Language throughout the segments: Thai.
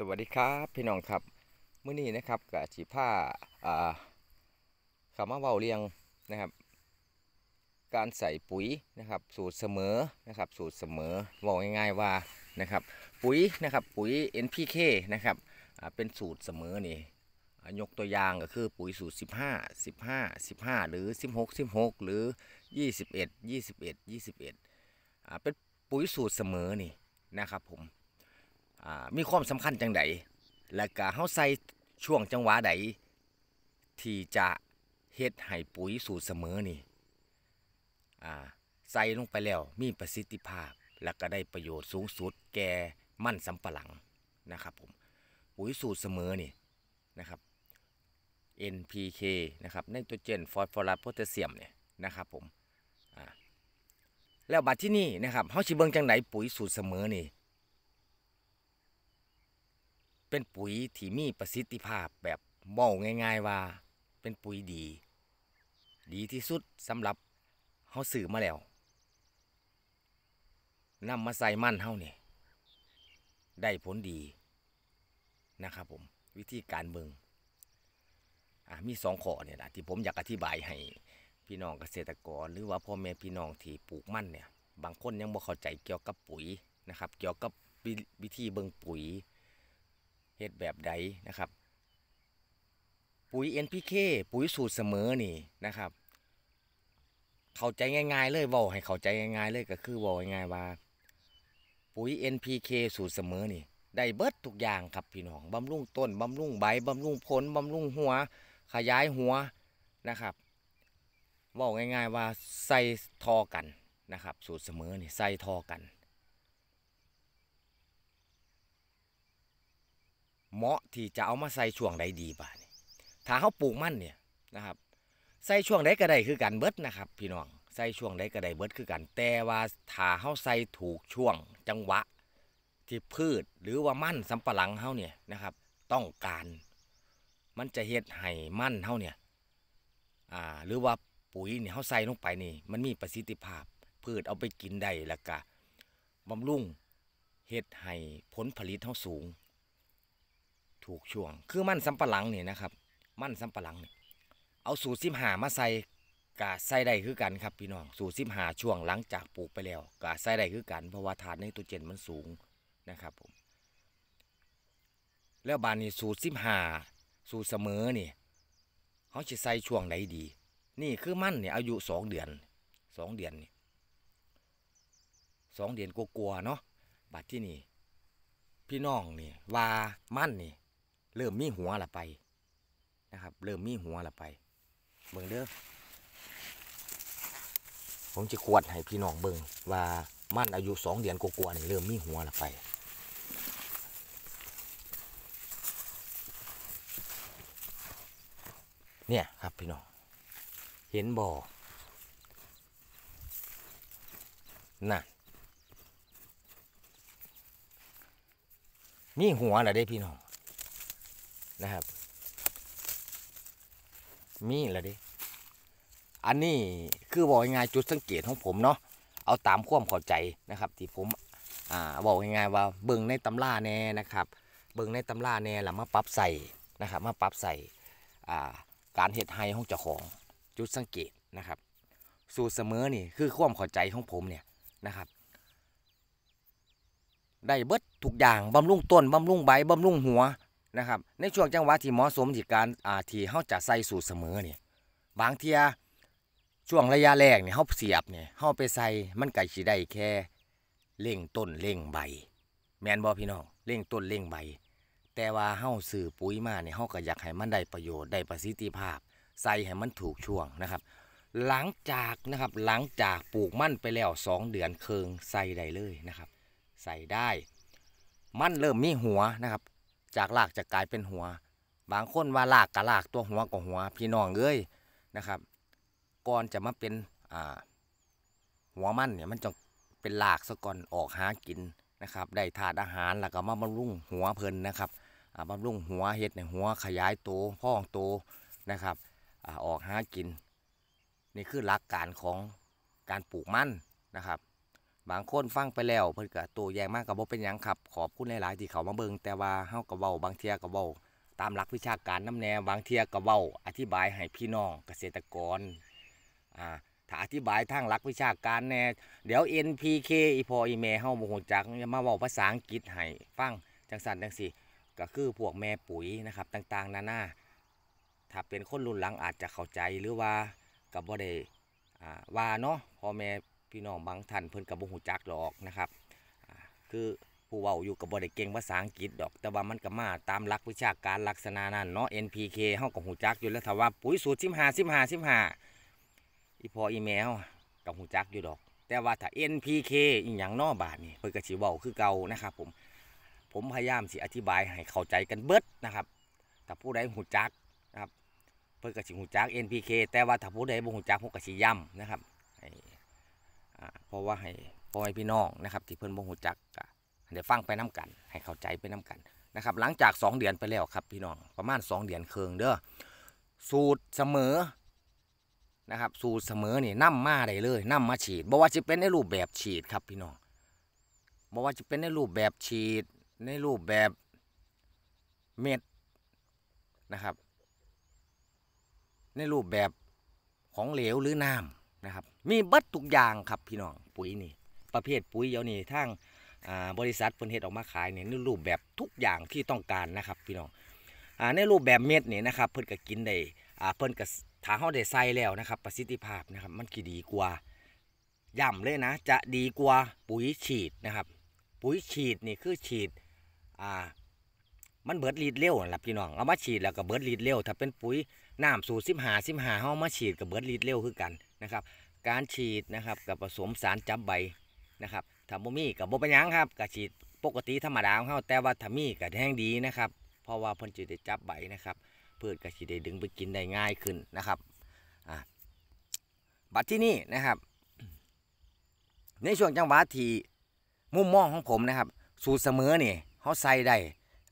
สวัสดีครับ พี่น้องครับเมื่อนี้นะครับกับสีผ้าขามาเบาเรียงนะครับการใส่ปุ๋ยนะครับสูตรเสมอนะครับสูตรเสมอบอกง่ายๆว่านะครับปุ๋ยนะครับปุ๋ย NPK นะครับเป็นสูตรเสมอนี่ยกตัวอย่างก็คือปุ๋ยสูตร 15 15 15 หรือ 16 16 หรือ 21 21 21 เป็นปุ๋ยสูตรเสมอนี่นะครับผมมีความสำคัญจังไดและก็เฮาใส่ช่วงจังหวะใดที่จะเฮ็ดให้ปุ๋ยสูตรเสมอนี่ใส่ลงไปแล้วมีประสิทธิภาพและก็ได้ประโยชน์สูงสุดแก่มั่นสำปะหลังนะครับผมปุ๋ยสูตรเสมอนี่นะครับ NPK นะครับไนโตรเจนฟอสฟอรัสโพแทสเซียมเนี่ยนะครับผมแล้วบัดที่นี่นะครับเฮาสิเบิ่งจังไหปุ๋ยสูตรเสมอนี่เป็นปุ๋ยที่มีประสิทธิภาพแบบเบาง่ายๆว่าเป็นปุ๋ยดี ดีที่สุดสำหรับเขาสื่อมาแล้วนำมาใส่มั่นเขาเนี่ยได้ผลดีนะครับผม วิธีการเบิงอ่มีสองข้อเนี่ยนะที่ผมอยากอธิบายให้พี่น้องเกษตรกรหรือว่าพ่อแม่พี่น้องที่ปลูกมั่นเนี่ยบางคนยังบ่เข้าใจเกี่ยวกับปุ๋ยนะครับ เกี่ยวกับวิธีเบิงปุ๋ยเฮ็ดแบบใดนะครับปุ๋ย NPK ปุ๋ยสูตรเสมอนี่นะครับเข้าใจง่ายๆเลยว่าให้เข้าใจง่ายๆเลยก็คือว่าง่ายๆว่าปุ๋ย NPK สูตรเสมอนี่ได้เบิดทุกอย่างครับพี่น้องบำรุงต้น บำรุงใบ บำรุงผล บำรุงหัว ขยายหัวนะครับว่าง่ายๆว่าใส่ทอกันนะครับสูตรเสมอนี่ใส่ทอกันเหมาะที่จะเอามาใส่ช่วงใดดีบ่านี่ถ้าเขาปลูกมันเนี่ยนะครับ ใส่ช่วงใดก็ได้คือการเบิดนะครับพี่น้อง ใส่ช่วงใดก็ได้เบิดคือกันแต่ว่าถ้าเขาใส่ถูกช่วงจังหวะ ที่พืชหรือว่ามันสัมปะหลังเขาเนี่ยนะครับต้องการ มันจะเฮ็ดให้มันเขาเนี่ย อ่า หรือว่าปุ๋ยเนี่ยเขาใส่ลงไปนี่มันมีประสิทธิภาพพืชเอาไปกินได้แล้วก็บำรุงเฮ็ดให้ผลผลิตเขาสูงถูกช่วงคือมันสัมปะหลังนี่นะครับ มันสัมปะหลังนี่เอาสูตรซิมหามาใส่กะใส่ได้คือกันครับพี่น้องสูตรซิมหาช่วงหลังจากปลูกไปแล้วกะใส่ได้คือกันเพราะว่าฐานในตัวเจนมันสูงนะครับผมแล้วบานนี้สูตรซิมหาสูตรเสมอนี่เขาจะใส่ช่วงไหนดี นี่คือมันเนี่ยอายุสองเดือนสองเดือนนี่สองเดือนกลัวๆเนาะบัดที่นี่พี่น้องนี่ว่ามันนี่เริ่มมีหัวละไปนะครับเริ่มมีหัวละไป เบิ่งเด้อผมจะขวดให้พี่น้องเบิ่งว่ามันอายุสองเดือนกว่าๆนี่เริ่มมีหัวละไปเนี่ยครับพี่น้อง เห็นบ่อน่ะ มีหัวละได้พี่น้องนะครับมีแล้ดิอันนี้คือบอกง่ายจุดสังเกตของผมเนาะเอาตามความเข้าใจนะครับ ที่ผมอ่าบอกง่ายว่าเบิ่งในตำราแน่นะครับ เบิ่งในตำราแน่แล้วมาปรับใส่นะครับมาปรับใส่อ่าการเต็ดไฮของเจ้าของจุดสังเกตนะครับ สูตรเสมอนี่คือความเข้าใจของผมเนี่ยนะครับ ได้เบิดทุกอย่าง บำรุงต้นบำรุงใบ บำรุงหัวนะครับในช่วงจังหวะที่เหมาะสมที่การอ่าที่เขาจะใส่สูตรเสมอเนี่ยบางเทียช่วงระยะแรกเนี่ยเขาเสียบเนี่ยเขาไปใส่มันไก่ฉีได้แค่ เล่งต้นเล่งใบ แมนบอพี่น้องเล่งต้นเล่งใบ แต่ว่าเขาสื่อปุ๋ยมาเนี่ยเขาก็อยากให้มันได้ประโยชน์ได้ประสิทธิภาพ ใส่ให้มันถูกช่วงนะครับ หลังจากนะครับหลังจากปลูกมันไปแล้ว 2 เดือนเคืองใส่ได้เลยนะครับ ใส่ได้ มันเริ่มมีหัวนะครับจากหลากจะกลายเป็นหัว บางคนว่าหลากกับหลากตัวหัวกับหัว พี่น้องเอ้ยนะครับ ก่อนจะมาเป็นอ่าหัวมันเนี่ยมันจะเป็นหลากซะก่อนออกหากินนะครับได้ถาดอาหารแล้วก็มาบำรุงหัวเพลินนะครับบำรุงหัวเห็ดในหัวขยายโตพ่องโตนะครับออกหากิน นี่คือหลักการของการปลูกมันนะครับบางคนฟังไปแล้ว เพื่อนกับตัวแยงมากกับบ่เป็นยังขับ ขอบคุณหลายๆที่เขามาเบิงแต่ว่าเฮากับเบาบางเทียกับเบาตามหลักวิชาการน้ำแนวบางเทียกับเบาอธิบายให้พี่น้องเกษตรกรอ่าถ้าอธิบายทางหลักวิชาการแน่เดี๋ยว NPK อีพออีแม่เฮาบ่หัวจัก มาเบาภาษาอังกฤษให้ฟังจังสันจังสีก็คือพวกแม่ปุ๋ยนะครับต่างๆ นานาถ้าเป็นคนรุ่นหลังอาจจะเข้าใจหรือว่ากับบ่ได้ว่าเนาะพ่อแม่พี่น้องบางท่านเพิ่นกับบุหูจักหรอกนะครับ คือผู้เว้าอยู่กับบริเก่งภาษาอังกฤษดอก แต่ว่ามันก็มาตามหลักวิชาการลักษณะนั้นเนาะ NPK เฮากับหูจักอยู่แล้วถ้าว่าปุ๋ยสูตรสิบห้าสิบห้าสิบห้าอีพออีแมวกับหูจักอยู่ดอก แต่ว่าถ้า NPK อีหยังนอบาทนี่เพิ่นกชีิเว้าคือเก่านะครับผม ผมพยายามสิอธิบายให้เข้าใจกันเบิดนะครับถ้าผู้ใดหูจักนะครับ เพื่อกระชิหูจัก NPK แต่ว่าถ้าผู้ใดบ่หูจักพวกกระชิย่ำนะครับเพราะว่าให้พ่อแม่พี่น้องนะครับ ที่เพื่อนบ่หูจักเดี๋ยวฟังไปน้ากัน ให้เข้าใจไปน้ากันนะครับ หลังจาก 2 เดือนไปแล้วครับพี่น้องประมาณ 2 เดือนเคืองเด้อสูตรเสมอนะครับสูตรเสมอนี่นำมาได้เลยนำมาฉีดบอกว่าจะเป็นในรูปแบบฉีดครับพี่น้องบอกว่าจะเป็นในรูปแบบฉีด ในรูปแบบเม็ดนะครับ ในรูปแบบของเหลวหรือน้ำนะครับมีบบตดทุกอย่างครับพี่น้องปุ๋ยนี่ประเภทปุ๋ยเยานี่ทั้งบริษัทผลเห็ดออกมาขายเนี่ยในรูปแบบทุกอย่างที่ต้องการนะครับพี่น้องในรูปแบบเม็ดนี่นะครับเพิ่นก็กินได้เพิ่นก็ถาเขาได้ใส่แล้วนะครับประสิทธิภาพนะครับมันกี่ดีกว่าย่ำเลยนะ จะดีกว่าปุ๋ยฉีดนะครับปุ๋ยฉีดนี่คือฉีดอ่ามันเบิดรีดเร็วนะครับพี่น้องเอามาฉีดแล้วก็เบิดรีดเร็วถ้าเป็นปุ๋ยน้ำสูตรสิบหาสิบหาเขามาฉีดกับเบิดรีดเร็วคือกันนะครับการฉีดนะครับกับผสมสารจับใบนะครับถ้าบ่มีกับบ่เป็นยังครับกับฉีดปกติธรรมดาของเขาแต่ว่าถ้ามีกับแห้งดีนะครับเพราะว่าพั่นจะได้จับใบนะครับพืชกับฉีดได้ดึงไปกินได้ง่ายขึ้นนะครับอ่าบัดที่นี่นะครับ ในช่วงจังหวะที่มุมมองของผมนะครับ สูตรเสมอนี่เขาใส่ได้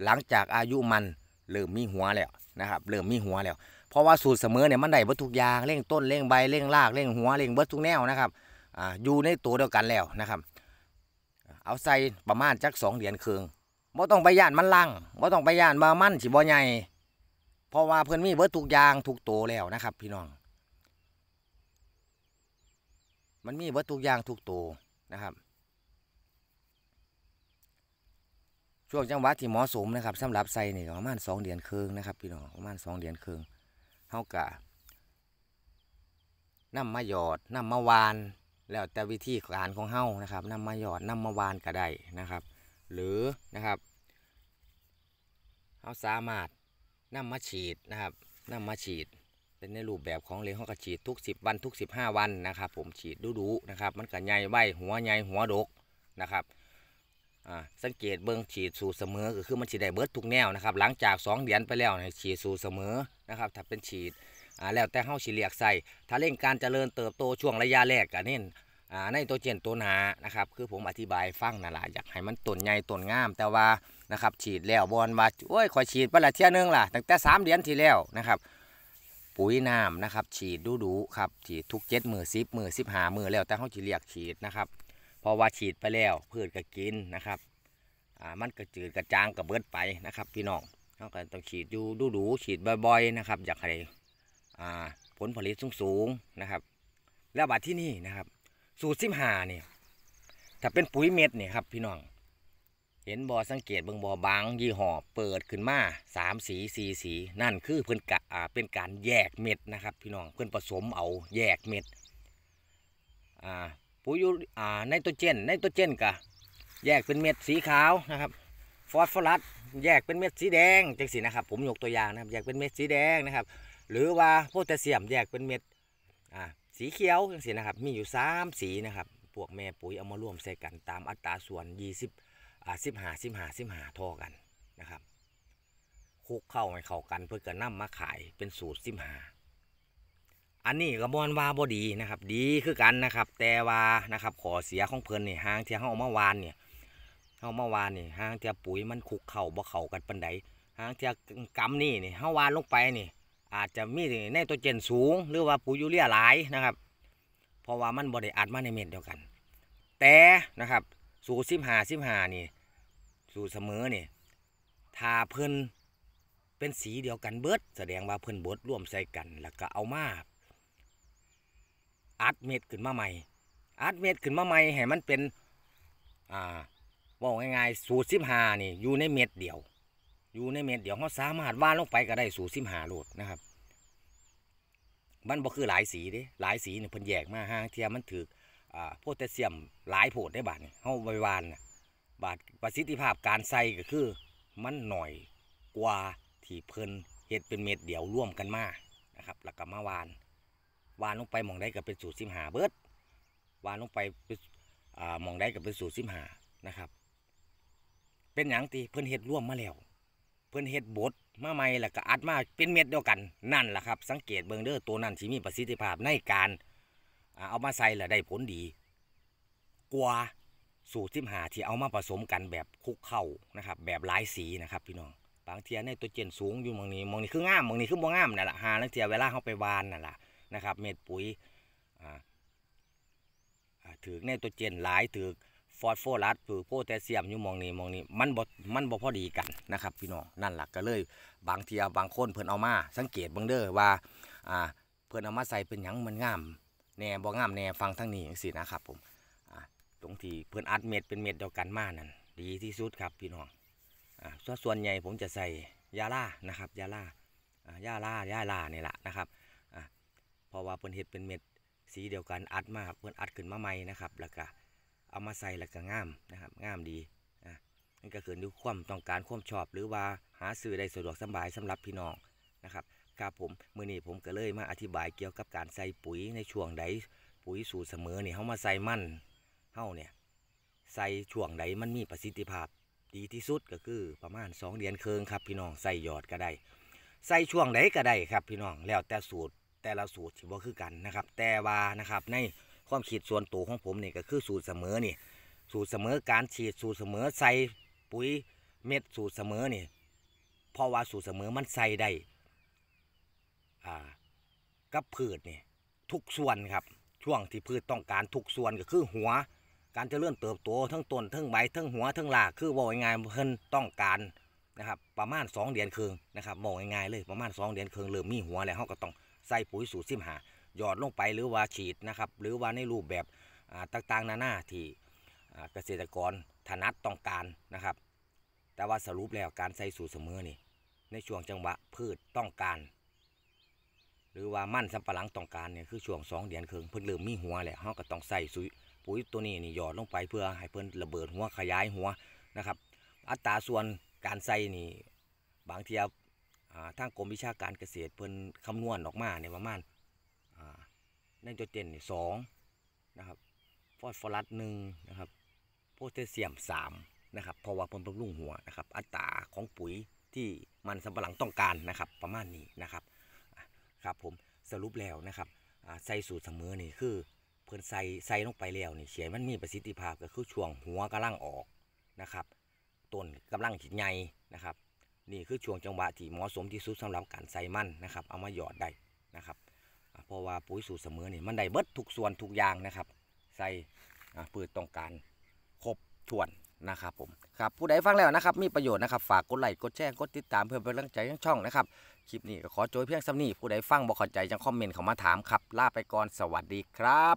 หลังจากอายุมัน เริ่มมีหัวแล้วนะครับ เริ่มมีหัวแล้วราะว่าสูตร เสมอเนี่ยมันได้เบรดทุกอย่างเร่งต้นเร่งใบเร่งรากเร่งหัวเร่งเบิดทุกแนวนะครับอ่าอยู่ในตัวเดียวกันแล้วนะครับ เอาใส่ประมาณจักสองเหรียญคึ่งบ่ต้องไปย่านมันลังบ่ต้องไปย่านมามันสิบ่ใหญ่เพราะว่าเพื่อนมีเบิดทุกอย่างทุกตัวแล้วนะครับ พี่น้อง มันมีเบิดทุกอย่างทุกตัวนะครับ ช่วงจังหวะที่หมอสมนะครับ สำหรับใส่เนี่ยประมาณสองเดือนครึ่งนะครับพี่น้องประมาณสองเดือนครึ่งเฮากะน้ำมะหยอดน้ำมะวานแล้วแต่วิธีการของเฮานะครับน้ำมะหยอดน้ำมะวานก็ได้นะครับ หรือนะครับเฮาสามารถน้ำมะฉีดนะครับน้ำมะฉีดเป็นในรูปแบบของเลีงเฮากะฉีดทุก 10วัน ทุก 15 วันนะครับ ผมฉีดดููนะครับ มันก็ใหญ่ไวหัวใหญ่หัว ดกนะครับสังเกตเบื้องฉีดสูตเสมอ ก็คือมันฉีดได้เบิร์ดทุกแนวนะครับหลังจาก 2เดือนไปแล้วฉีดสูตเสมอนะครับถ้าเป็นฉีดแล้วแต่เข้าฉีดเลียกใส่ถ้าเร่งการเจริญเติบโตช่วงระยะแรกกันนีนในตัวเจนตัวหนานะครับคือผมอธิบายฟังนั่นแหละอยากให้มันต้นใหญ่ต้นงาม แต่ว่านะครับฉีดแล้วบอลมาโอ้ยขอฉีดไปละเที่ยนึงล่ะตั้งแต่3เดือนที่แล้วนะครับปุ๋ยน้ำนะครับฉีดดูดูครับฉีดทุกเจ็ดมือสิบมือสิบหามือแล้วแต่เขาฉีดเรียกฉีดนะครับราะว่าฉีดไปแล้วพืชก็กินนะครับอ่ามันก็จืดกระจางกระเบิดไปนะครับ พี่น้องเขาก็ต้องฉีดอยู่ดูดูฉีดบ่อย ๆ นะครับอยากให้อ่าผลผลิตสูงๆนะครับ แล้วบัดที่นี่นะครับ สูตรสิบหาเนี่ยถ้าเป็นปุ๋ยเม็ดเนี่ยครับพี่น้องเห็นบอ่อสังเกตเบื้งบอ่อบางยี่ห้อเปิดขึ้นมาสามสีสีสี นั่นคือเพื่อนกะอ่าเป็นการแยกเม็ดนะครับพี่น้องเพื่อนผสมเอาแยกเม็ดอ่าปุ๋ยยูอ่าไนโตรเจนไนโตรเจนกะแยกเป็นเม็ดสีขาวนะครับฟอสฟอรัสแยกเป็นเม็ดสีแดงจังสีนะครับผมยกตัวอย่างนะครับ แยกเป็นเม็ดสีแดงนะครับหรือว่าโพแทสเซียมแยกเป็นเม็ดอ่าสีเขียวจังสีนะครับมีอยู่3สีนะครับพวกแม่ปุ๋ยเอามารวมใส่กันตามอัตราส่วน20อ่าสิบหาสิบหาสิบหาทอกันนะครับคุกเข้าให้เข้ากันเพื่อเกิดน้ำมาขายเป็นสูตรสิบหาอันนี้กระบวนว่าบอดีนะครับ ดีคือกันนะครับ แต่ว่านะครับขอเสียของ เพลินนี่ห้างเทียเข้าเมื่อวานเนี่ยเข้าเมื่อวานนี่ห้างเทียปุ๋ยมันคุกเข่าบ่เข่ากันปันไดห้างเทียกำนี่นี่เข้าวานลงไปนี่อาจจะมีในตัวเจนสูงหรือว่าปุ๋ยยูเรียหลายนะครับ เพราะว่ามันบริอัดมาในเม็ดเดียวกัน แต่นะครับสูซิมหาซิมหานี่สูเสมอนี่ทาเพินเป็นสีเดียวกันเบิด แสดงว่าเพินบดร่วมใส่กัน แล้วก็เอามาอัดเม็ดขึ้นมาใหม่อัดเม็ดขึ้นมาใหม่ให้มันเป็นอ่าบอกง่ายๆสูตรสิบหานี่อยู่ในเม็ดเดียว อยู่ในเม็ดเดียวเขาสามารถว่านลงไปก็ได้สูตรสิบหาโหลดนะครับมันบอกคือหลายสีดิหลายสีเนี่ยพันแยกมาห้างเทียมมันถืออ่าโพแทสเซียมหลายโพดได้บาทเนี่ยเขาใบวานนะบาทประสิทธิภาพการใส่ก็คือมันหน่อยกว่าที่เพิ่นเห็ดเป็นเม็ดเดียวร่วมกันมากนะครับแล้วก็มาวานวานลงไปมองได้กบเป็นสูตรสิมหาเบิดวานลงไปมองได้กบเป็นสูตรสิมหานะครับ เป็นอย่างตีเพื่อนเห็ดร่วมมาแล้วเพื่อนเห็ดบดมาใหม่และก็อัดมาเป็นเม็ดเดียวกัน นั่นแหละครับ สังเกตเบิงเดอร์ตัวนั้นที่มีประสิทธิภาพในการเอามาใส่และได้ผลดี กว่าสูตรสิมหาที่เอามาผสมกันแบบคุกเข้านะครับ แบบหลายสีนะครับพี่น้อง บางเทียในตัวเจนสูงอยู่บางนี้บางนี้คืองามบางนี้คือบ่งามนั่นแหละหาลังเทียเวลาเขาไปวานนั่นแหละนะครับเม็ดปุ๋ยถือในตัวเจนหลายถือฟอสโฟรัสถือโพแทสเซียมอยู่มองนี้มองนี้มันบดมันบดพอดีกันนะครับ พี่น้องนั่นหลักก็เลยบางเทียบางคนเพิ่นเอามาสังเกตบางเด้อว่าเพิ่นเอามาใส่เป็นหยังมันงามแน่บ่งามแน่ฟังทั้งนี้อย่างสินะครับผมตรงที่เพื่อนอัดเม็ดเป็นเม็ดเดียวกันมากนั่นดีที่สุดครับพี่น้องส่วนส่วนใหญ่ผมจะใส่ยาล่านะครับยาล่ายาล่ายาล่านี่แหละนะครับราะว่าเพ็่นเห็ดเป็นเม็ดสีเดียวกันอัดมากเพื่นอัดขึ้นมาใหม่นะครับแล้วก็เอามาใส่แล้วก็ง่ามนะครับง่ามดีนะนั่นก็คือดูความต้องการความชอบหรือว่าหาซื้อได้สะดวกสบายสำหรับพี่น้องนะครับครับผมมือนี้ผมก็เลยมาอธิบายเกี่ยวกับการใส่ปุ๋ยในช่วงใดปุ๋ยสูตรเสมอเนี่ยเขามาใส่มั่นเฮาเนี่ยใส่ช่วงใดมันมีประสิทธิภาพดีที่สุดก็คือประมาณ 2 เดือนเคืองครับ พี่น้องใส่หยอดก็ได้ ใส่ช่วงไหนก็ได้ครับพี่น้องแล้วแต่สูตรแต่ละสูตริบอว่าคือกันนะครับแต่ว่านะครับในความคิดส่วนตัวของผมนี่ก็คือสูตรเสมอนี่สูตรเสมอการฉีดสูตรเสมอใส่ปุ๋ยเม็ดสูตรเสมอนี่เพราะว่าสูตรเสมอมันใส่ได้อ่ากับพืชนี่ทุกส่วนครับช่วงที่พืชต้องการทุกส่วนก็คือหัวการจะเลื่อนเติบโตทั้งต้นทั้งใบทั้งหัว ทั้งหลากคือบอกง่ายเพิ่นต้องการนะครับประมาณ 2 เดือนครึ่งนะครับบอกง่ายๆเลยประมาณ2เดือนครึ่งเริ่มมีหัวแล้วเขาก็ต้องใส่ปุ๋ยสูตรซิมหาหยอดลงไปหรือว่าฉีดนะครับ หรือว่าในรูปแบบต่างๆนานาที่เกษตรกรถนัดต้องการนะครับ แต่ว่าสรุปแล้วการใส่สูตรเสมอนี่ในช่วงจังหวะพืชต้องการ หรือว่ามั่นสำปะหลังต้องการเนี่ยคือช่วงสองเดือนครึ่งเพิ่นเริ่มมีหัวแหละเขาก็ต้องใส่ปุ๋ยตัวนี้นี่หยอดลงไปเพื่อให้เพิ่นระเบิดหัวขยายหัวนะครับ อัตราส่วนการใส่นี่บางทีทางกรมวิชาการเกษตรเพิ่นคำนวณออกมาในประมาณไนโตรเจนสองนะครับฟอสฟอรัสหนึ่งนะครับ โพแทสเซียมสามนะครับ เพราะว่าเพิ่มบำรุงหัวนะครับอัตราของปุ๋ยที่มันสำปะหลังต้องการนะครับประมาณนี้นะครับ ครับ ผมสรุปแล้วนะครับใส่สูตรเสมอนี่คือเพิ่นใส่ใส่ลงไปแล้วนี่เขียนมันมีประสิทธิภาพก็คือช่วงหัวกำลังออกนะครับต้นกำลังหินใหญ่นะครับนี่คือช่วงจังหวะที่เหมาะสมที่สุดสำหรับการใส่มันนะครับ เอามาหยอดได้นะครับ เพราะว่าปุ๋ยสูตรเสมอนี่มันได้เบิดทุกส่วนทุกอย่างนะครับ ใส่ปืชต้องการครบถ้วนนะครับผม ครับผู้ใดฟังแล้วนะครับมีประโยชน์นะครับ ฝากกดไลค์ กดแชร์ กดติดตามเพื่อเป็นกำลังใจ้ช่องนะครับ คลิปนี้ก็ขอโจยเพียงสำนีผู้ใดฟังบอกขอใจจังคอมเมนต์เข้ามาถามครับลาไปก่อนสวัสดีครับ